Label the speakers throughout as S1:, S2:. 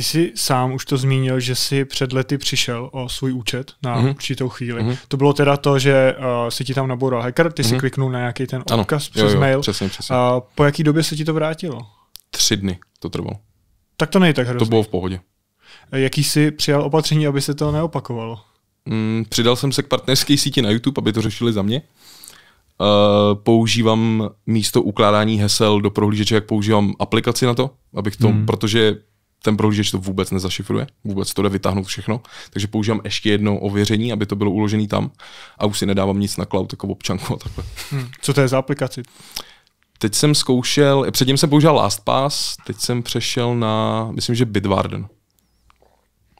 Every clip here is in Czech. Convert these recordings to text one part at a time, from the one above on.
S1: Ty jsi sám už to zmínil, že jsi před lety přišel o svůj účet na mm-hmm. určitou chvíli. Mm-hmm. To bylo teda to, že uh, se ti tam naboural hacker, ty mm-hmm. si kliknul na nějaký ten odkaz ano, přes jo, jo, mail. Přesně, přesně. Uh, po jaký době se ti to vrátilo? Tři dny to trvalo. Tak to nejde tak hrozně. To bylo v pohodě. Eh, jaký jsi přijal opatření, aby se to neopakovalo? Mm, přidal jsem se k partnerské síti na YouTube, aby to řešili za mě. Uh, používám místo ukládání hesel do prohlížeče, jak používám aplikaci na to, abych to, hmm. protože ten prohlížeč to vůbec nezašifruje, vůbec to jde vytáhnout všechno, takže používám ještě jedno ověření, aby to bylo uložené tam a už si nedávám nic na cloud jako občanku a takhle. Hmm. Co to je za aplikaci? Teď jsem zkoušel, předtím jsem používal LastPass, teď jsem přešel na, myslím, že Bitwarden.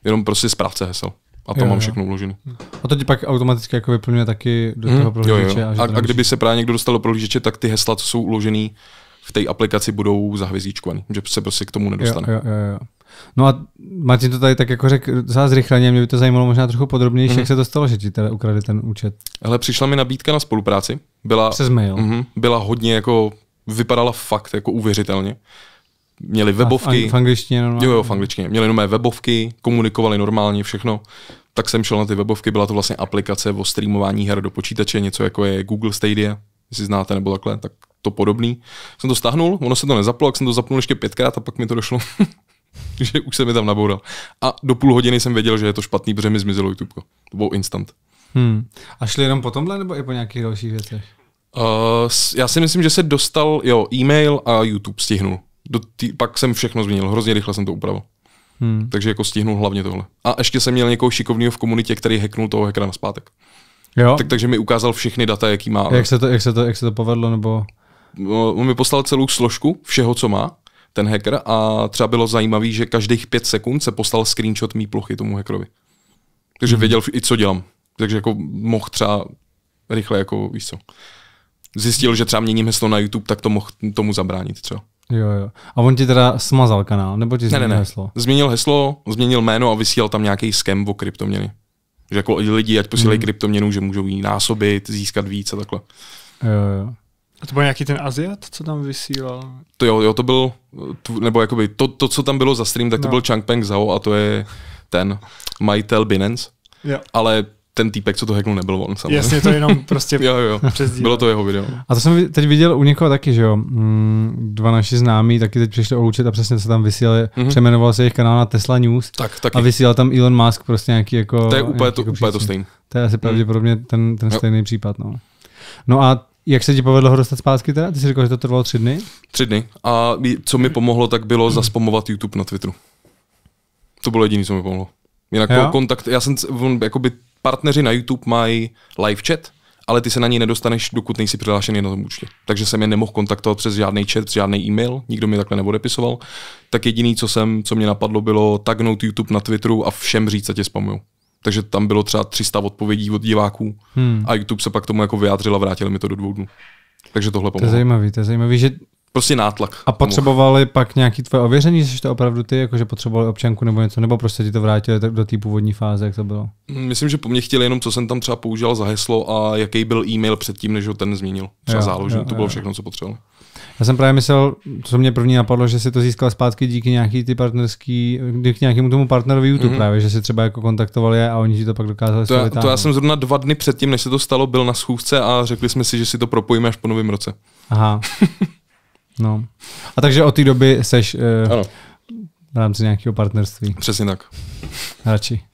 S1: Jenom prostě zprávce hesel. A to jo, mám jo. všechno uložené.
S2: A to ti pak automaticky jako vyplňuje taky do hmm. toho prohlížeče. Jo, jo. A, a, a
S1: kdyby se právě někdo dostal do prohlížeče, tak ty hesla, co jsou uložené v té aplikaci budou zahvězíčkovaný, že se prostě k tomu nedostane. Jo, jo,
S2: jo, jo. No a Martin to tady tak jako řekl za zrychleně, mě by to zajímalo možná trochu podrobněji, mm-hmm. jak mhm. se to stalo, že ti teda ukradli ten účet.
S1: Ale přišla mi nabídka na spolupráci, byla, Přes mail. Mm-hmm, byla hodně jako, vypadala fakt jako uvěřitelně. Měli webovky. A v, v angličtině normálně. Jo, jo, v angličtině. Měli nové webovky, komunikovali normálně všechno. Tak jsem šel na ty webovky, byla to vlastně aplikace o streamování her do počítače, něco jako je Google Stadia, jestli znáte nebo takhle, tak to podobný. Jsem to stahnul, ono se to nezaplo, jak jsem to zapnul ještě pětkrát a pak mi to došlo. že už se mi tam naboural. A do půl hodiny jsem věděl, že je to špatný, protože mi zmizelo YouTube. To bylo instant.
S2: Hmm. A šli jenom po tomhle nebo i po nějakých dalších věcech?
S1: Uh, já si myslím, že se dostal jo, e-mail a YouTube stihnul. Do tý, pak jsem všechno změnil, hrozně rychle jsem to upravil. Hmm. Takže jako stihnul hlavně tohle. A ještě jsem měl někoho šikovného v komunitě, který hacknul toho hackera na zpátek. Jo. Tak, takže mi ukázal všechny data, jaký má. Jak
S2: se, to, jak, se to, jak se to povedlo? Nebo...
S1: No, on mi poslal celou složku všeho, co má, ten hacker, a třeba bylo zajímavé, že každých pět sekund se poslal screenshot mý plochy tomu hackerovi. Takže hmm. věděl i co dělám. Takže jako mohl třeba rychle, jako víš co. Zjistil, že třeba měním heslo na YouTube, tak to mohl tomu zabránit třeba.
S2: Jo, jo. A on ti teda smazal kanál, nebo ti změnil ne, ne, ne. heslo?
S1: Změnil heslo, změnil jméno a vysílal tam nějaký skem o kryptoměny. Že jako lidi, ať posílají hmm. kryptoměnu, že můžou jí násobit, získat víc a takhle. Jo, jo.
S2: A to byl nějaký ten Aziat, co tam vysílal?
S1: To jo, jo to byl, nebo jakoby to, to, co tam bylo za stream, tak to no. byl Changpeng Zhao a to je ten majitel Binance. Jo. Ale ten týpek, co to hacknul, nebyl on samozřejmě. Jasně, to jenom prostě jo, jo. Bylo to jeho video.
S2: A to jsem teď viděl u někoho taky, že jo. Mm, dva naši známí taky teď přišli účet a přesně se tam vysílali, mm-hmm. přeměnoval se jejich kanál na Tesla News tak, taky. a vysílal tam Elon Musk prostě nějaký jako... To je úplně, to, jako úplně to stejný. To je asi mhm. pravděpodobně ten, ten stejný jo. případ, no. No a jak se ti povedlo ho dostat zpátky teda? Ty jsi řekl, že to trvalo tři dny?
S1: Tři dny. A co mi pomohlo, tak bylo zaspomovat YouTube na Twitteru. To bylo jediné, co mi pomohlo. Jinak jo? kontakt, já jsem, on, jakoby partneři na YouTube mají live chat, ale ty se na něj nedostaneš, dokud nejsi přihlášený na tom účtu. Takže jsem je nemohl kontaktovat přes žádný chat, přes žádný e-mail, nikdo mi takhle neodepisoval. Tak jediný, co jsem, co mě napadlo, bylo tagnout YouTube na Twitteru a všem říct, že tě spamuju. Takže tam bylo třeba 300 odpovědí od diváků hmm. a YouTube se pak tomu jako vyjádřil a vrátil mi to do dvou dnů. Takže tohle pomohlo. To je zajímavý, to je zajímavý, že Prostě nátlak. A potřebovali
S2: pomoh. pak nějaký tvoje ověření, že to opravdu ty, jakože potřebovali občanku nebo něco, nebo prostě ti to vrátili do té původní fáze, jak to bylo?
S1: Hmm, myslím, že po mně chtěli jenom, co jsem tam třeba použil za heslo a jaký byl e-mail předtím, než ho ten změnil. Třeba jo, záložný, jo, to bylo jo. všechno, co potřeboval.
S2: Já jsem právě myslel, co mě první napadlo, že si to získal zpátky díky nějaký ty partnerský, díky nějakému tomu partnerovi YouTube mm-hmm. právě, že si třeba jako kontaktovali a oni ti to pak dokázali to, já, to já jsem
S1: zrovna dva dny předtím, než se to stalo, byl na schůzce a řekli jsme si, že si to propojíme až po novém roce. Aha.
S2: No. A takže od té doby seš uh, ano. v rámci nějakého partnerství. Přesně tak. Radši.